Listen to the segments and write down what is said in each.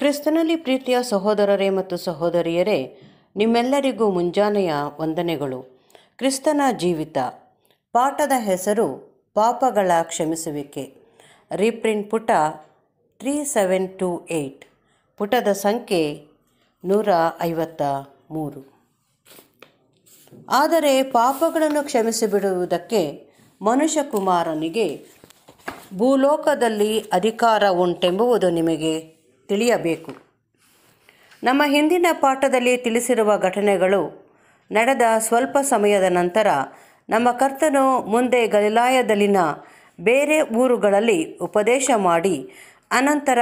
ಕ್ರಿಸ್ತನಲ್ಲಿ ಪ್ರೀತಿಯ ಸಹೋದರರೇ ಮತ್ತು ಸಹೋದರಿಯರೇ ನಿಮ್ಮೆಲ್ಲರಿಗೂ ಮುಂಜಾನೆಯ ವಂದನೆಗಳು ಕ್ರಿಸ್ತನ ಜೀವಿತ ಪಾಠದ ಹೆಸರು ಪಾಪಗಳ ಕ್ಷಮಿಸುವಿಕೆ ರೀಪ್ರಿಂಟ್ ಪುಟ ತ್ರೀ ಸೆವೆನ್ ಟು ಏಟ್ ಪುಟದ ಸಂಖ್ಯೆ ನೂರ ಐವತ್ತ ಮೂರು ಆದರೆ ಪಾಪಗಳನ್ನು ಕ್ಷಮಿಸಿಬಿಡುವುದಕ್ಕೆ ಮನುಷ್ಯಕುಮಾರನಿಗೆ ಭೂಲೋಕದಲ್ಲಿ ಅಧಿಕಾರ ಉಂಟೆಂಬುವುದು ನಿಮಗೆ ತಿಳಿಯಬೇಕು ನಮ್ಮ ಹಿಂದಿನ ಪಾಠದಲ್ಲಿ ತಿಳಿಸಿರುವ ಘಟನೆಗಳು ನಡೆದ ಸ್ವಲ್ಪ ಸಮಯದ ನಂತರ ನಮ್ಮ ಕರ್ತನು ಮುಂದೆ ಗಲಿಲಾಯದಲ್ಲಿನ ಬೇರೆ ಊರುಗಳಲ್ಲಿ ಉಪದೇಶ ಮಾಡಿ ಅನಂತರ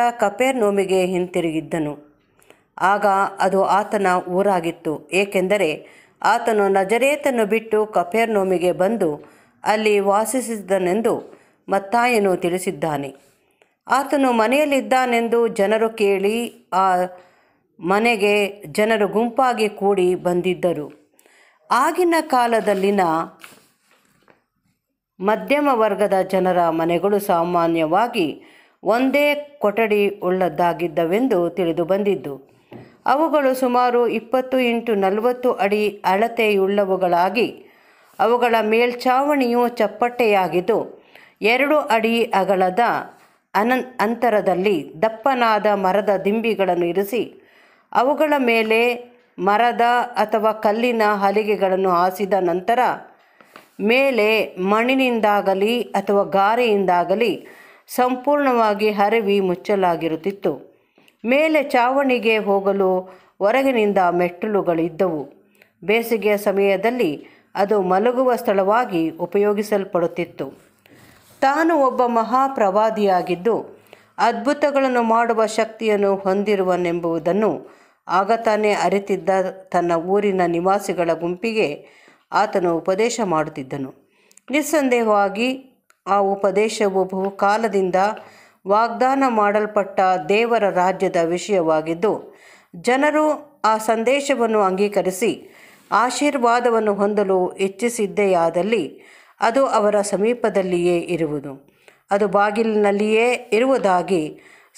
ನೋಮಿಗೆ ಹಿಂತಿರುಗಿದ್ದನು ಆಗ ಅದು ಆತನ ಊರಾಗಿತ್ತು ಏಕೆಂದರೆ ಆತನು ನಜರೇತನ್ನು ಬಿಟ್ಟು ನೋಮಿಗೆ ಬಂದು ಅಲ್ಲಿ ವಾಸಿಸಿದ್ದನೆಂದು ಮತ್ತಾಯನು ತಿಳಿಸಿದ್ದಾನೆ ಆತನು ಮನೆಯಲ್ಲಿದ್ದಾನೆಂದು ಜನರು ಕೇಳಿ ಆ ಮನೆಗೆ ಜನರು ಗುಂಪಾಗಿ ಕೂಡಿ ಬಂದಿದ್ದರು ಆಗಿನ ಕಾಲದಲ್ಲಿನ ಮಧ್ಯಮ ವರ್ಗದ ಜನರ ಮನೆಗಳು ಸಾಮಾನ್ಯವಾಗಿ ಒಂದೇ ಕೊಠಡಿ ಉಳ್ಳದ್ದಾಗಿದ್ದವೆಂದು ತಿಳಿದು ಬಂದಿದ್ದು ಅವುಗಳು ಸುಮಾರು ಇಪ್ಪತ್ತು ಇಂಟು ನಲವತ್ತು ಅಡಿ ಅಳತೆಯುಳ್ಳವುಗಳಾಗಿ ಅವುಗಳ ಮೇಲ್ಛಾವಣಿಯು ಚಪ್ಪಟ್ಟೆಯಾಗಿದ್ದು ಎರಡು ಅಡಿ ಅಗಲದ ಅನನ್ ಅಂತರದಲ್ಲಿ ದಪ್ಪನಾದ ಮರದ ದಿಂಬಿಗಳನ್ನು ಇರಿಸಿ ಅವುಗಳ ಮೇಲೆ ಮರದ ಅಥವಾ ಕಲ್ಲಿನ ಹಲಿಗೆಗಳನ್ನು ಹಾಸಿದ ನಂತರ ಮೇಲೆ ಮಣ್ಣಿನಿಂದಾಗಲಿ ಅಥವಾ ಗಾರೆಯಿಂದಾಗಲಿ ಸಂಪೂರ್ಣವಾಗಿ ಹರವಿ ಮುಚ್ಚಲಾಗಿರುತ್ತಿತ್ತು ಮೇಲೆ ಚಾವಣಿಗೆ ಹೋಗಲು ಹೊರಗಿನಿಂದ ಮೆಟ್ಟಿಲುಗಳಿದ್ದವು ಬೇಸಿಗೆಯ ಸಮಯದಲ್ಲಿ ಅದು ಮಲಗುವ ಸ್ಥಳವಾಗಿ ಉಪಯೋಗಿಸಲ್ಪಡುತ್ತಿತ್ತು ತಾನು ಒಬ್ಬ ಮಹಾಪ್ರವಾದಿಯಾಗಿದ್ದು ಅದ್ಭುತಗಳನ್ನು ಮಾಡುವ ಶಕ್ತಿಯನ್ನು ಹೊಂದಿರುವನೆಂಬುದನ್ನು ಆಗ ತಾನೇ ಅರಿತಿದ್ದ ತನ್ನ ಊರಿನ ನಿವಾಸಿಗಳ ಗುಂಪಿಗೆ ಆತನು ಉಪದೇಶ ಮಾಡುತ್ತಿದ್ದನು ನಿಸ್ಸಂದೇಹವಾಗಿ ಆ ಉಪದೇಶವು ಬಹುಕಾಲದಿಂದ ವಾಗ್ದಾನ ಮಾಡಲ್ಪಟ್ಟ ದೇವರ ರಾಜ್ಯದ ವಿಷಯವಾಗಿದ್ದು ಜನರು ಆ ಸಂದೇಶವನ್ನು ಅಂಗೀಕರಿಸಿ ಆಶೀರ್ವಾದವನ್ನು ಹೊಂದಲು ಆದಲ್ಲಿ ಅದು ಅವರ ಸಮೀಪದಲ್ಲಿಯೇ ಇರುವುದು ಅದು ಬಾಗಿಲಿನಲ್ಲಿಯೇ ಇರುವುದಾಗಿ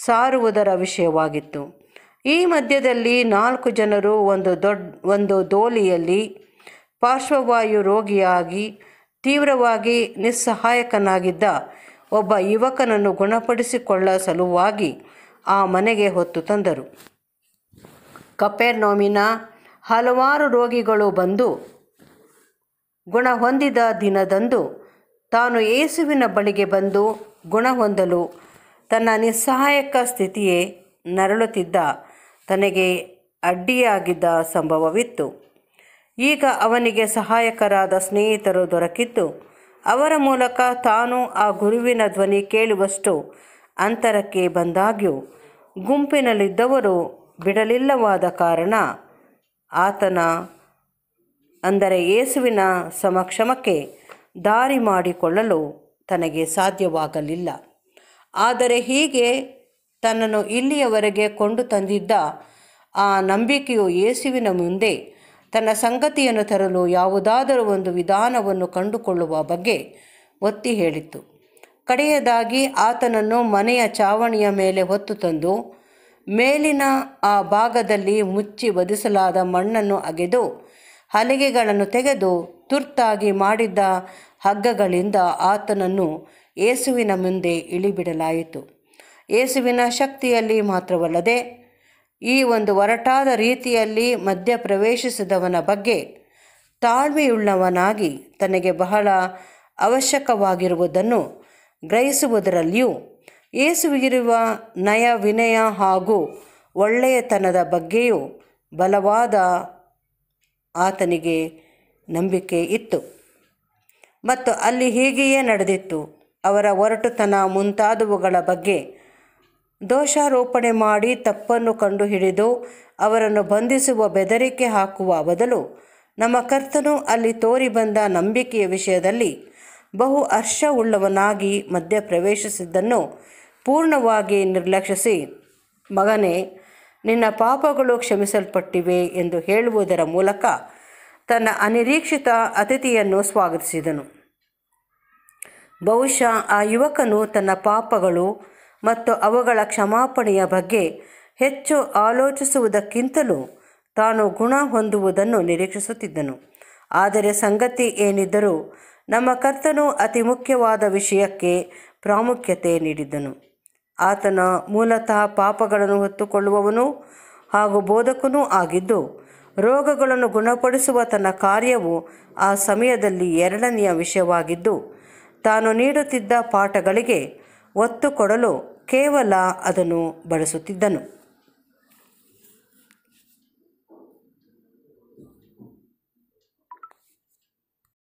ಸಾರುವುದರ ವಿಷಯವಾಗಿತ್ತು ಈ ಮಧ್ಯದಲ್ಲಿ ನಾಲ್ಕು ಜನರು ಒಂದು ದೊಡ್ಡ ಒಂದು ದೋಲಿಯಲ್ಲಿ ಪಾರ್ಶ್ವವಾಯು ರೋಗಿಯಾಗಿ ತೀವ್ರವಾಗಿ ನಿಸ್ಸಹಾಯಕನಾಗಿದ್ದ ಒಬ್ಬ ಯುವಕನನ್ನು ಗುಣಪಡಿಸಿಕೊಳ್ಳ ಸಲುವಾಗಿ ಆ ಮನೆಗೆ ಹೊತ್ತು ತಂದರು ಕಪೆರ್ನೋಮಿನ ಹಲವಾರು ರೋಗಿಗಳು ಬಂದು ಗುಣ ಹೊಂದಿದ ದಿನದಂದು ತಾನು ಯೇಸುವಿನ ಬಳಿಗೆ ಬಂದು ಗುಣ ಹೊಂದಲು ತನ್ನ ನಿಸ್ಸಹಾಯಕ ಸ್ಥಿತಿಯೇ ನರಳುತ್ತಿದ್ದ ತನಗೆ ಅಡ್ಡಿಯಾಗಿದ್ದ ಸಂಭವವಿತ್ತು ಈಗ ಅವನಿಗೆ ಸಹಾಯಕರಾದ ಸ್ನೇಹಿತರು ದೊರಕಿದ್ದು ಅವರ ಮೂಲಕ ತಾನು ಆ ಗುರುವಿನ ಧ್ವನಿ ಕೇಳುವಷ್ಟು ಅಂತರಕ್ಕೆ ಬಂದಾಗ್ಯೂ ಗುಂಪಿನಲ್ಲಿದ್ದವರು ಬಿಡಲಿಲ್ಲವಾದ ಕಾರಣ ಆತನ ಅಂದರೆ ಯೇಸುವಿನ ಸಮಕ್ಷಮಕ್ಕೆ ದಾರಿ ಮಾಡಿಕೊಳ್ಳಲು ತನಗೆ ಸಾಧ್ಯವಾಗಲಿಲ್ಲ ಆದರೆ ಹೀಗೆ ತನ್ನನ್ನು ಇಲ್ಲಿಯವರೆಗೆ ಕೊಂಡು ತಂದಿದ್ದ ಆ ನಂಬಿಕೆಯು ಯೇಸುವಿನ ಮುಂದೆ ತನ್ನ ಸಂಗತಿಯನ್ನು ತರಲು ಯಾವುದಾದರೂ ಒಂದು ವಿಧಾನವನ್ನು ಕಂಡುಕೊಳ್ಳುವ ಬಗ್ಗೆ ಒತ್ತಿ ಹೇಳಿತು ಕಡೆಯದಾಗಿ ಆತನನ್ನು ಮನೆಯ ಚಾವಣಿಯ ಮೇಲೆ ಹೊತ್ತು ತಂದು ಮೇಲಿನ ಆ ಭಾಗದಲ್ಲಿ ಮುಚ್ಚಿ ಬದಿಸಲಾದ ಮಣ್ಣನ್ನು ಅಗೆದು ಹಲಗೆಗಳನ್ನು ತೆಗೆದು ತುರ್ತಾಗಿ ಮಾಡಿದ್ದ ಹಗ್ಗಗಳಿಂದ ಆತನನ್ನು ಏಸುವಿನ ಮುಂದೆ ಇಳಿಬಿಡಲಾಯಿತು ಏಸುವಿನ ಶಕ್ತಿಯಲ್ಲಿ ಮಾತ್ರವಲ್ಲದೆ ಈ ಒಂದು ಒರಟಾದ ರೀತಿಯಲ್ಲಿ ಮಧ್ಯ ಪ್ರವೇಶಿಸಿದವನ ಬಗ್ಗೆ ತಾಳ್ಮೆಯುಳ್ಳವನಾಗಿ ತನಗೆ ಬಹಳ ಅವಶ್ಯಕವಾಗಿರುವುದನ್ನು ಗ್ರಹಿಸುವುದರಲ್ಲಿಯೂ ಏಸುವಿಗಿರುವ ನಯ ವಿನಯ ಹಾಗೂ ಒಳ್ಳೆಯತನದ ಬಗ್ಗೆಯೂ ಬಲವಾದ ಆತನಿಗೆ ನಂಬಿಕೆ ಇತ್ತು ಮತ್ತು ಅಲ್ಲಿ ಹೀಗೆಯೇ ನಡೆದಿತ್ತು ಅವರ ಒರಟುತನ ಮುಂತಾದವುಗಳ ಬಗ್ಗೆ ದೋಷಾರೋಪಣೆ ಮಾಡಿ ತಪ್ಪನ್ನು ಕಂಡುಹಿಡಿದು ಅವರನ್ನು ಬಂಧಿಸುವ ಬೆದರಿಕೆ ಹಾಕುವ ಬದಲು ನಮ್ಮ ಕರ್ತನು ಅಲ್ಲಿ ತೋರಿ ಬಂದ ನಂಬಿಕೆಯ ವಿಷಯದಲ್ಲಿ ಬಹು ಹರ್ಷವುಳ್ಳವನಾಗಿ ಮಧ್ಯಪ್ರವೇಶಿಸಿದ್ದನ್ನು ಪೂರ್ಣವಾಗಿ ನಿರ್ಲಕ್ಷಿಸಿ ಮಗನೇ ನಿನ್ನ ಪಾಪಗಳು ಕ್ಷಮಿಸಲ್ಪಟ್ಟಿವೆ ಎಂದು ಹೇಳುವುದರ ಮೂಲಕ ತನ್ನ ಅನಿರೀಕ್ಷಿತ ಅತಿಥಿಯನ್ನು ಸ್ವಾಗತಿಸಿದನು ಬಹುಶಃ ಆ ಯುವಕನು ತನ್ನ ಪಾಪಗಳು ಮತ್ತು ಅವುಗಳ ಕ್ಷಮಾಪಣೆಯ ಬಗ್ಗೆ ಹೆಚ್ಚು ಆಲೋಚಿಸುವುದಕ್ಕಿಂತಲೂ ತಾನು ಗುಣ ಹೊಂದುವುದನ್ನು ನಿರೀಕ್ಷಿಸುತ್ತಿದ್ದನು ಆದರೆ ಸಂಗತಿ ಏನಿದ್ದರೂ ನಮ್ಮ ಕರ್ತನು ಅತಿ ಮುಖ್ಯವಾದ ವಿಷಯಕ್ಕೆ ಪ್ರಾಮುಖ್ಯತೆ ನೀಡಿದ್ದನು ಆತನ ಮೂಲತಃ ಪಾಪಗಳನ್ನು ಹೊತ್ತುಕೊಳ್ಳುವವನು ಹಾಗೂ ಬೋಧಕನೂ ಆಗಿದ್ದು ರೋಗಗಳನ್ನು ಗುಣಪಡಿಸುವ ತನ್ನ ಕಾರ್ಯವು ಆ ಸಮಯದಲ್ಲಿ ಎರಡನೆಯ ವಿಷಯವಾಗಿದ್ದು ತಾನು ನೀಡುತ್ತಿದ್ದ ಪಾಠಗಳಿಗೆ ಒತ್ತು ಕೊಡಲು ಕೇವಲ ಅದನ್ನು ಬಳಸುತ್ತಿದ್ದನು